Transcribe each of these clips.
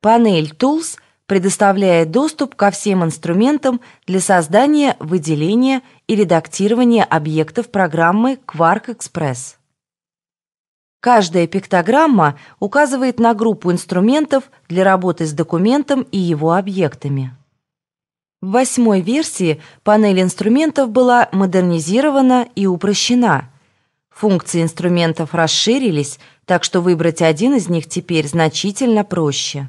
Панель Tools предоставляет доступ ко всем инструментам для создания, выделения и редактирования объектов программы Quark Express. Каждая пиктограмма указывает на группу инструментов для работы с документом и его объектами. В восьмой версии панель инструментов была модернизирована и упрощена. Функции инструментов расширились, так что выбрать один из них теперь значительно проще.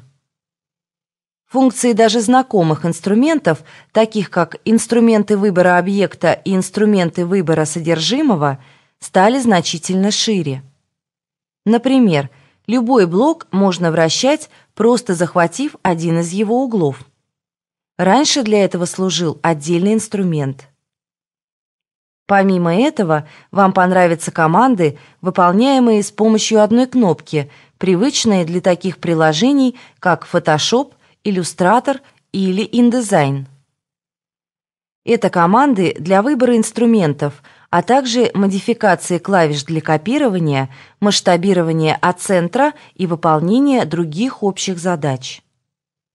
Функции даже знакомых инструментов, таких как инструменты выбора объекта и инструменты выбора содержимого, стали значительно шире. Например, любой блок можно вращать, просто захватив один из его углов. Раньше для этого служил отдельный инструмент. Помимо этого, вам понравятся команды, выполняемые с помощью одной кнопки, привычные для таких приложений, как Photoshop – Иллюстратор или InDesign. Это команды для выбора инструментов, а также модификации клавиш для копирования, масштабирования от центра и выполнения других общих задач.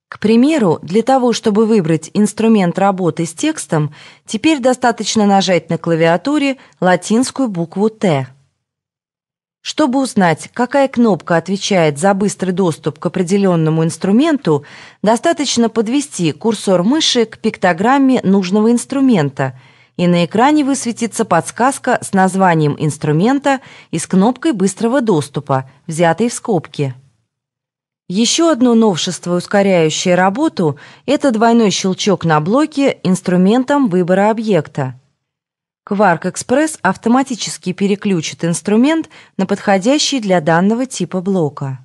К примеру, для того, чтобы выбрать инструмент работы с текстом, теперь достаточно нажать на клавиатуре латинскую букву «Т». Чтобы узнать, какая кнопка отвечает за быстрый доступ к определенному инструменту, достаточно подвести курсор мыши к пиктограмме нужного инструмента, и на экране высветится подсказка с названием инструмента и с кнопкой быстрого доступа, взятой в скобки. Еще одно новшество, ускоряющее работу, это двойной щелчок на блоке инструментом выбора объекта. Quark-экспресс автоматически переключит инструмент на подходящий для данного типа блока.